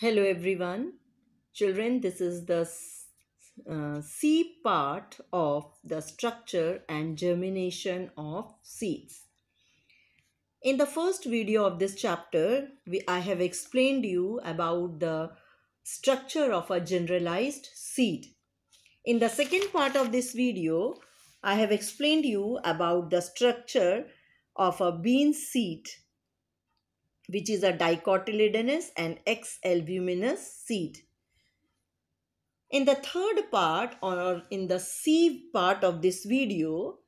Hello everyone. Children, this is the uh, C part of the structure and germination of seeds. In the first video of this chapter, we, I have explained you about the structure of a generalized seed. In the second part of this video, I have explained you about the structure of a bean seed which is a dicotyledonous and x albuminous seed. In the third part or in the seed part of this video,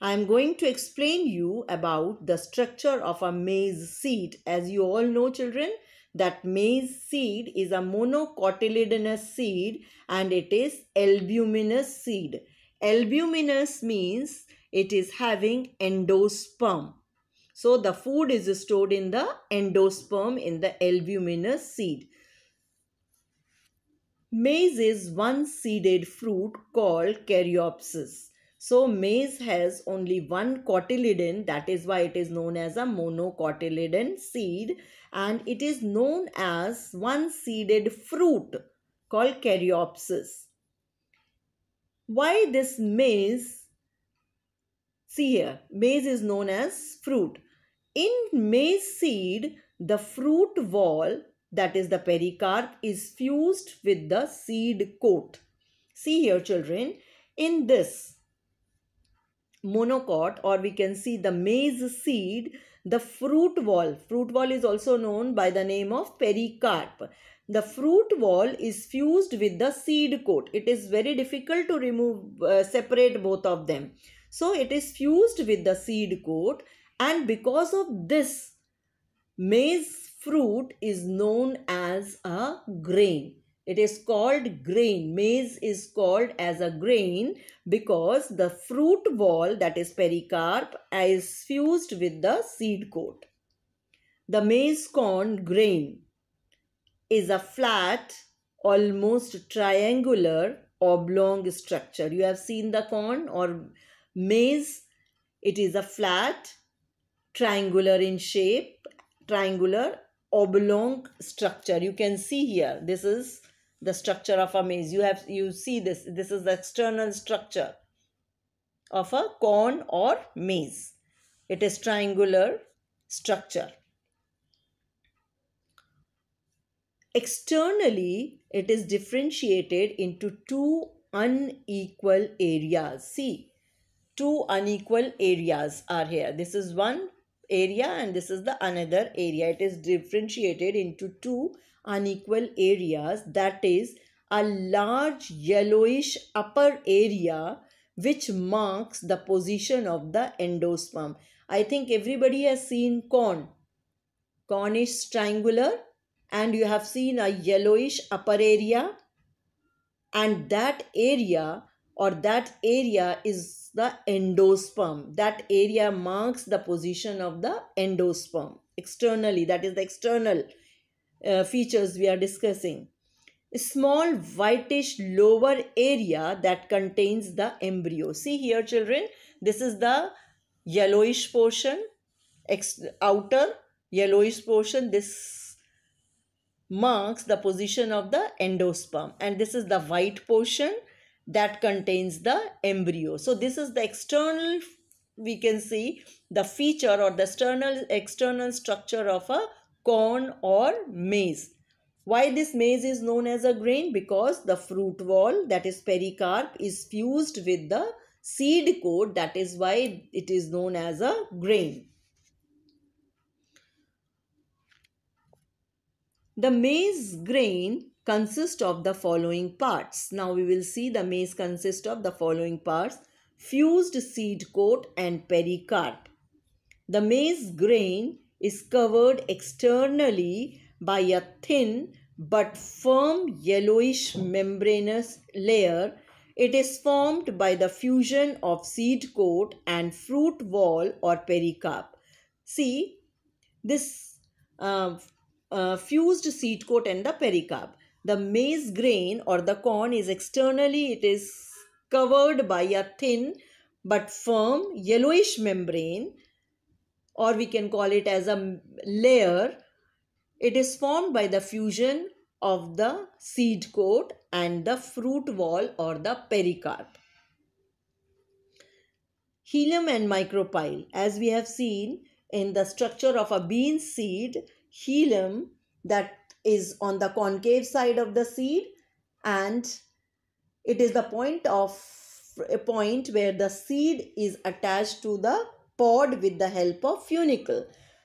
I am going to explain you about the structure of a maize seed. As you all know children, that maize seed is a monocotyledonous seed and it is albuminous seed. Albuminous means it is having endosperm so the food is stored in the endosperm in the albuminous seed. Maize is one seeded fruit called caryopsis. So maize has only one cotyledon that is why it is known as a monocotyledon seed and it is known as one seeded fruit called caryopsis. Why this maize? See here, maize is known as fruit in maize seed, the fruit wall, that is the pericarp, is fused with the seed coat. See here children, in this monocot or we can see the maize seed, the fruit wall, fruit wall is also known by the name of pericarp. The fruit wall is fused with the seed coat. It is very difficult to remove, uh, separate both of them. So it is fused with the seed coat and because of this, maize fruit is known as a grain. It is called grain. Maize is called as a grain because the fruit wall, that is pericarp, is fused with the seed coat. The maize corn grain is a flat, almost triangular, oblong structure. You have seen the corn or maize. It is a flat, triangular in shape, triangular oblong structure. You can see here, this is the structure of a maze. You have, you see this, this is the external structure of a corn or maze. It is triangular structure. Externally, it is differentiated into two unequal areas. See, two unequal areas are here. This is one area and this is the another area. It is differentiated into two unequal areas that is a large yellowish upper area which marks the position of the endosperm. I think everybody has seen corn. Corn is triangular and you have seen a yellowish upper area and that area or that area is the endosperm. That area marks the position of the endosperm externally, that is the external uh, features we are discussing. A small whitish lower area that contains the embryo. See here children, this is the yellowish portion, outer yellowish portion. This marks the position of the endosperm and this is the white portion that contains the embryo. So this is the external, we can see the feature or the external, external structure of a corn or maize. Why this maize is known as a grain? Because the fruit wall that is pericarp is fused with the seed coat that is why it is known as a grain. The maize grain consist of the following parts. Now we will see the maize consists of the following parts. Fused seed coat and pericarp. The maize grain is covered externally by a thin but firm yellowish membranous layer. It is formed by the fusion of seed coat and fruit wall or pericarp. See, this uh, uh, fused seed coat and the pericarp. The maize grain or the corn is externally, it is covered by a thin but firm yellowish membrane or we can call it as a layer. It is formed by the fusion of the seed coat and the fruit wall or the pericarp. Helium and micropyle. As we have seen in the structure of a bean seed, helium that is on the concave side of the seed and it is the point of a point where the seed is attached to the pod with the help of funicle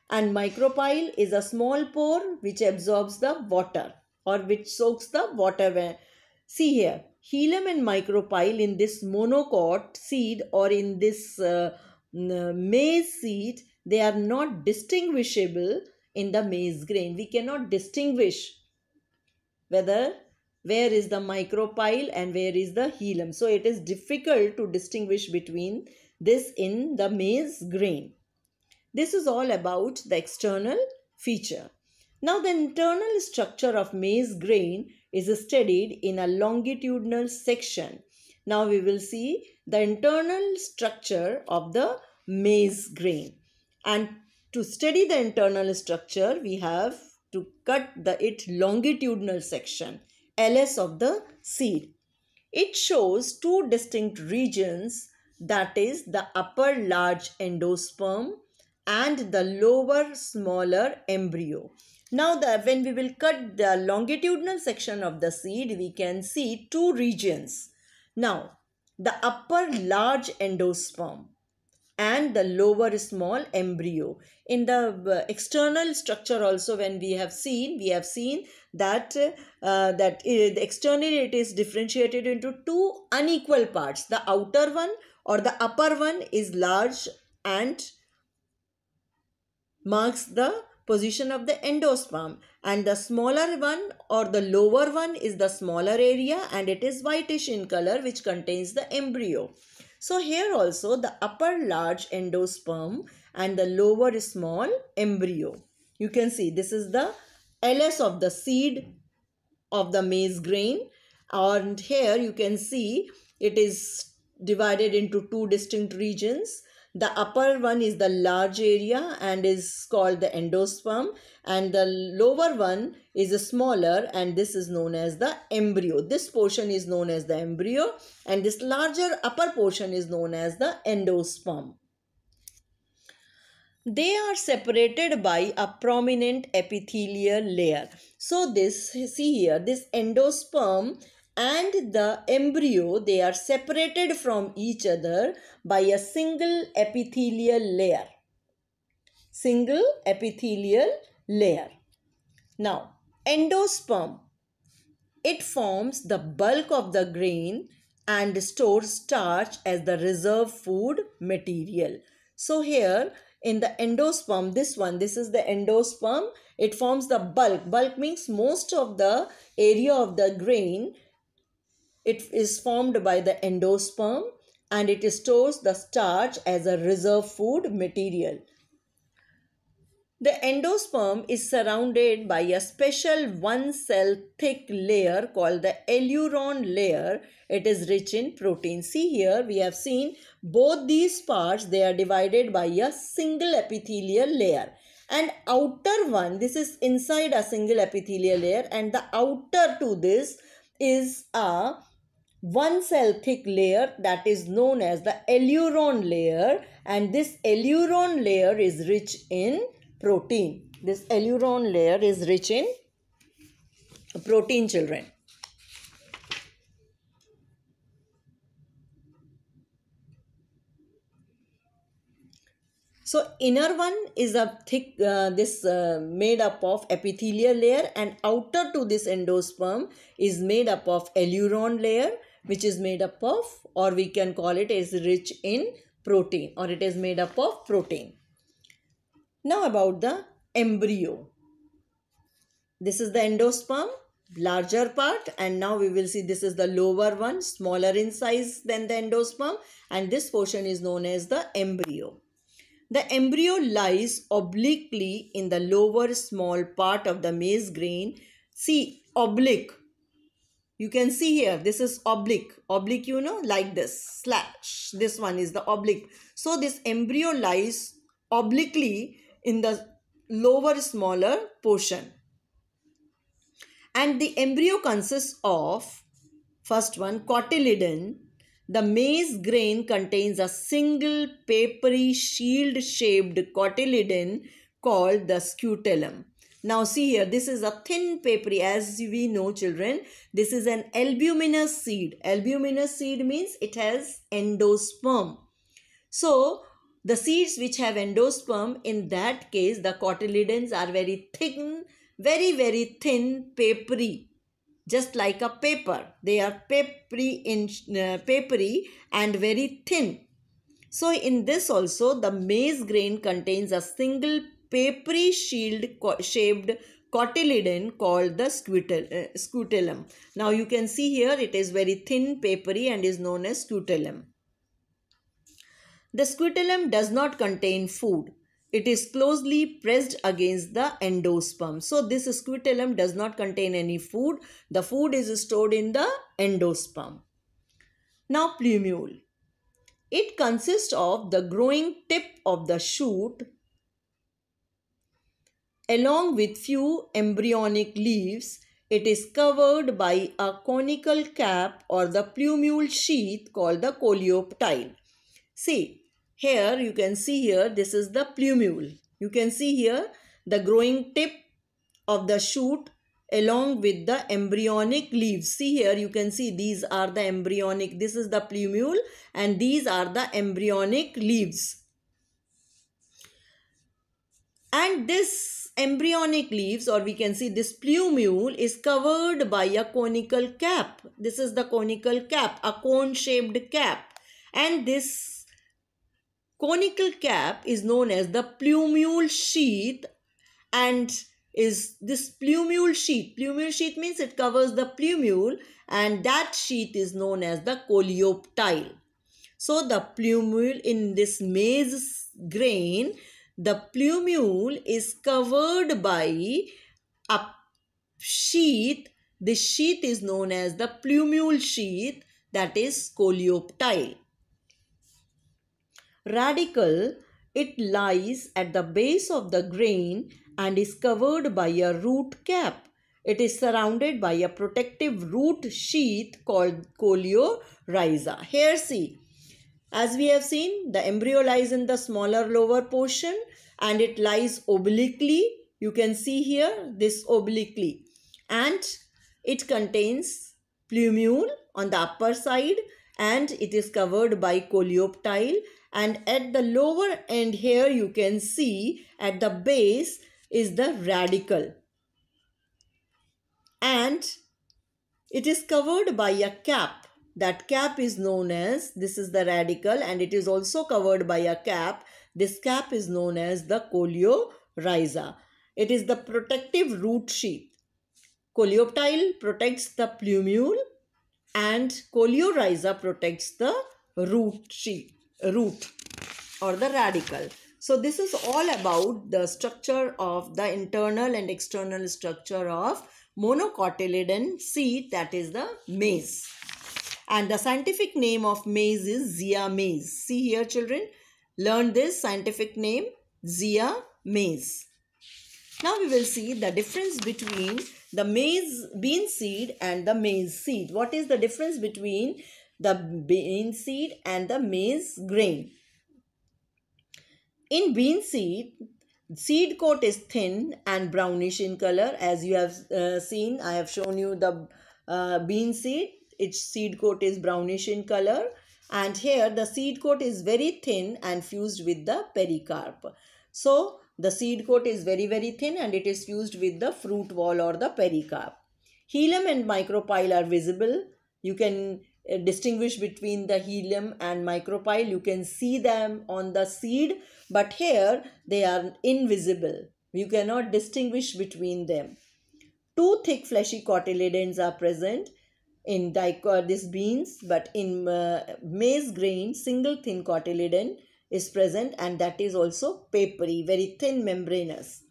and micropyle is a small pore which absorbs the water or which soaks the water see here Helium and micropyle in this monocot seed or in this uh, maize seed, they are not distinguishable in the maize grain. We cannot distinguish whether where is the micropyle and where is the helium. So it is difficult to distinguish between this in the maize grain. This is all about the external feature. Now the internal structure of maize grain is studied in a longitudinal section. Now we will see the internal structure of the maize grain and to study the internal structure, we have to cut the it longitudinal section, LS of the seed. It shows two distinct regions that is the upper large endosperm and the lower smaller embryo. Now the, when we will cut the longitudinal section of the seed, we can see two regions. Now the upper large endosperm and the lower small embryo in the uh, external structure also when we have seen we have seen that uh, that it, uh, externally it is differentiated into two unequal parts the outer one or the upper one is large and marks the position of the endosperm and the smaller one or the lower one is the smaller area and it is whitish in color which contains the embryo so here also the upper large endosperm and the lower small embryo. You can see this is the LS of the seed of the maize grain and here you can see it is divided into two distinct regions the upper one is the large area and is called the endosperm and the lower one is a smaller and this is known as the embryo. This portion is known as the embryo and this larger upper portion is known as the endosperm. They are separated by a prominent epithelial layer. So this, see here, this endosperm and the embryo they are separated from each other by a single epithelial layer single epithelial layer now endosperm it forms the bulk of the grain and stores starch as the reserve food material so here in the endosperm this one this is the endosperm it forms the bulk bulk means most of the area of the grain it is formed by the endosperm and it stores the starch as a reserve food material. The endosperm is surrounded by a special one cell thick layer called the eluron layer. It is rich in protein. See here we have seen both these parts they are divided by a single epithelial layer. And outer one this is inside a single epithelial layer and the outer to this is a one cell thick layer that is known as the alluron layer and this alluron layer is rich in protein. This alluron layer is rich in protein children. So inner one is a thick, uh, this uh, made up of epithelial layer and outer to this endosperm is made up of alluron layer which is made up of or we can call it as rich in protein or it is made up of protein. Now about the embryo. This is the endosperm larger part and now we will see this is the lower one smaller in size than the endosperm and this portion is known as the embryo. The embryo lies obliquely in the lower small part of the maize grain. See oblique you can see here this is oblique oblique you know like this slash this one is the oblique so this embryo lies obliquely in the lower smaller portion and the embryo consists of first one cotyledon the maize grain contains a single papery shield shaped cotyledon called the scutellum now see here, this is a thin papery as we know children. This is an albuminous seed. Albuminous seed means it has endosperm. So the seeds which have endosperm, in that case the cotyledons are very thin, very very thin papery just like a paper. They are papery in uh, papery and very thin. So in this also the maize grain contains a single papery shield shaped cotyledon called the scutellum. Uh, now you can see here it is very thin, papery and is known as scutellum. The scutellum does not contain food. It is closely pressed against the endosperm. So this scutellum does not contain any food. The food is stored in the endosperm. Now plumule. It consists of the growing tip of the shoot along with few embryonic leaves. It is covered by a conical cap or the plumule sheath called the coleoptile. See, here you can see here, this is the plumule. You can see here the growing tip of the shoot along with the embryonic leaves. See here you can see these are the embryonic, this is the plumule and these are the embryonic leaves and this embryonic leaves or we can see this plumule is covered by a conical cap. This is the conical cap, a cone shaped cap and this conical cap is known as the plumule sheath and is this plumule sheath. Plumule sheath means it covers the plumule and that sheath is known as the coleoptile. So the plumule in this maize grain the plumule is covered by a sheath. This sheath is known as the plumule sheath that is coleoptile. Radical, it lies at the base of the grain and is covered by a root cap. It is surrounded by a protective root sheath called coleorhiza. Here see, as we have seen, the embryo lies in the smaller lower portion and it lies obliquely. You can see here this obliquely. And it contains plumule on the upper side and it is covered by coleoptile and at the lower end here you can see at the base is the radical and it is covered by a cap that cap is known as, this is the radical and it is also covered by a cap. This cap is known as the coleoriza. It is the protective root sheath. Coleoptile protects the plumule and coleoriza protects the root sheath, root or the radical. So this is all about the structure of the internal and external structure of monocotyledon seed that is the maize and the scientific name of maize is Zia maize. See here children, learn this scientific name Zia maize. Now we will see the difference between the maize bean seed and the maize seed. What is the difference between the bean seed and the maize grain? In bean seed, seed coat is thin and brownish in color as you have uh, seen. I have shown you the uh, bean seed its seed coat is brownish in color and here the seed coat is very thin and fused with the pericarp. So the seed coat is very very thin and it is fused with the fruit wall or the pericarp. Helium and micropyle are visible. You can uh, distinguish between the helium and micropyle. You can see them on the seed but here they are invisible. You cannot distinguish between them. Two thick fleshy cotyledons are present in this beans but in uh, maize grain single thin cotyledon is present and that is also papery very thin membranous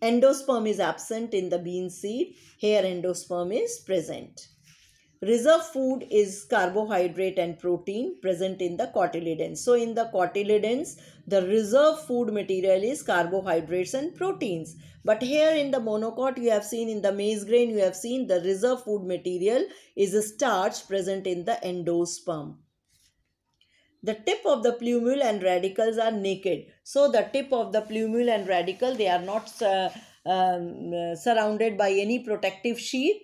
endosperm is absent in the bean seed here endosperm is present Reserve food is carbohydrate and protein present in the cotyledons. So in the cotyledons, the reserve food material is carbohydrates and proteins. But here in the monocot, you have seen in the maize grain, you have seen the reserve food material is a starch present in the endosperm. The tip of the plumule and radicals are naked. So the tip of the plumule and radical, they are not uh, um, uh, surrounded by any protective sheath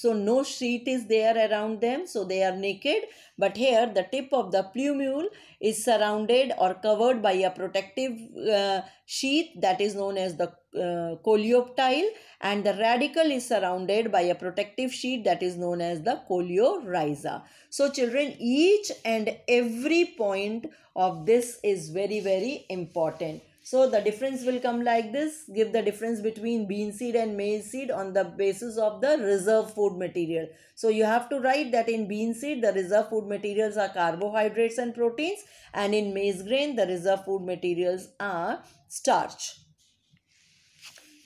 so no sheet is there around them, so they are naked. But here the tip of the plumule is surrounded or covered by a protective uh, sheath that is known as the uh, coleoptile and the radical is surrounded by a protective sheet that is known as the coleoriza. So children, each and every point of this is very, very important. So the difference will come like this. Give the difference between bean seed and maize seed on the basis of the reserve food material. So you have to write that in bean seed the reserve food materials are carbohydrates and proteins and in maize grain the reserve food materials are starch.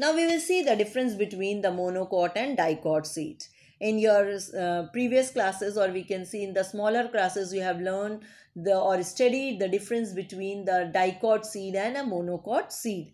Now we will see the difference between the monocot and dicot seed in your uh, previous classes or we can see in the smaller classes you have learned the, or studied the difference between the dicot seed and a monocot seed.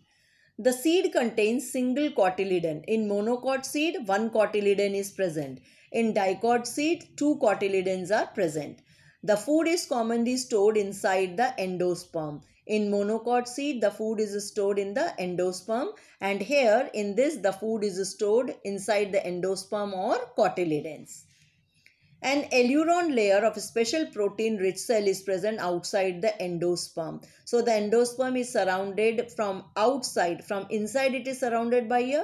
The seed contains single cotyledon. In monocot seed, one cotyledon is present. In dicot seed, two cotyledons are present. The food is commonly stored inside the endosperm. In monocot seed, the food is stored in the endosperm and here in this the food is stored inside the endosperm or cotyledons. An eluron layer of special protein rich cell is present outside the endosperm. So the endosperm is surrounded from outside, from inside it is surrounded by a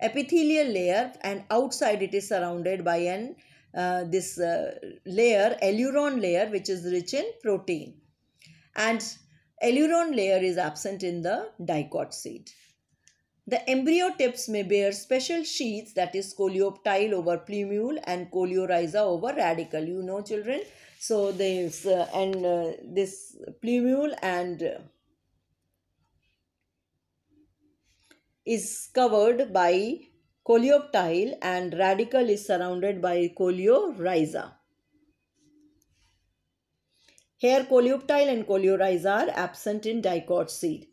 epithelial layer and outside it is surrounded by an uh, this uh, layer eluron layer which is rich in protein and eluron layer is absent in the dicot seed. The embryo tips may bear special sheaths that is coleoptile over plumule and coleoriza over radical. You know children. So this uh, and uh, this plumule and uh, is covered by coleoptile and radical is surrounded by coleoriza. Here coleoptile and coleoriza are absent in dicot seed.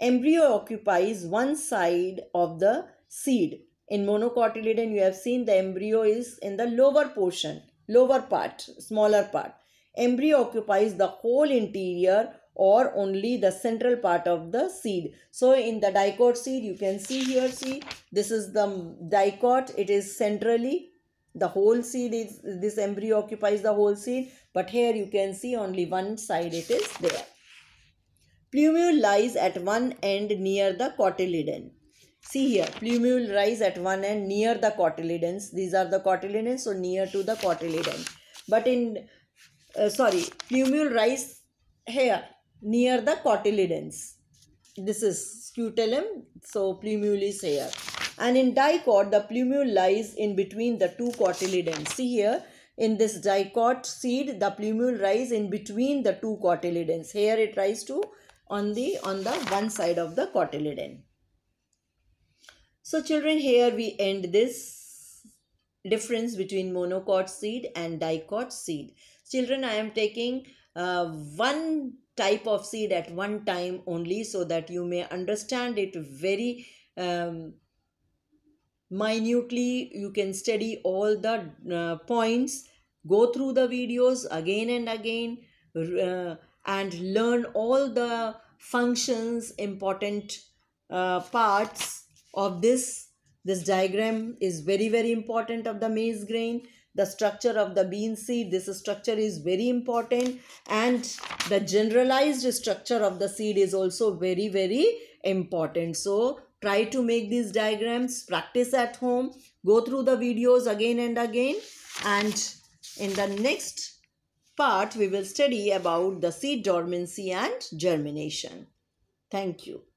Embryo occupies one side of the seed. In monocotyledon, you have seen the embryo is in the lower portion, lower part, smaller part. Embryo occupies the whole interior or only the central part of the seed. So in the dicot seed, you can see here, see, this is the dicot. It is centrally, the whole seed is, this embryo occupies the whole seed. But here you can see only one side it is there. Plumule lies at one end near the cotyledon. See here, plumule lies at one end near the cotyledons. These are the cotyledons, so near to the cotyledon. But in, uh, sorry, plumule lies here near the cotyledons. This is scutellum, so plumule is here. And in dicot, the plumule lies in between the two cotyledons. See here, in this dicot seed, the plumule lies in between the two cotyledons. Here it tries to on the on the one side of the cotyledon so children here we end this difference between monocot seed and dicot seed children i am taking uh, one type of seed at one time only so that you may understand it very um, minutely you can study all the uh, points go through the videos again and again uh, and learn all the functions important uh, parts of this this diagram is very very important of the maize grain the structure of the bean seed this structure is very important and the generalized structure of the seed is also very very important so try to make these diagrams practice at home go through the videos again and again and in the next part we will study about the seed dormancy and germination. Thank you.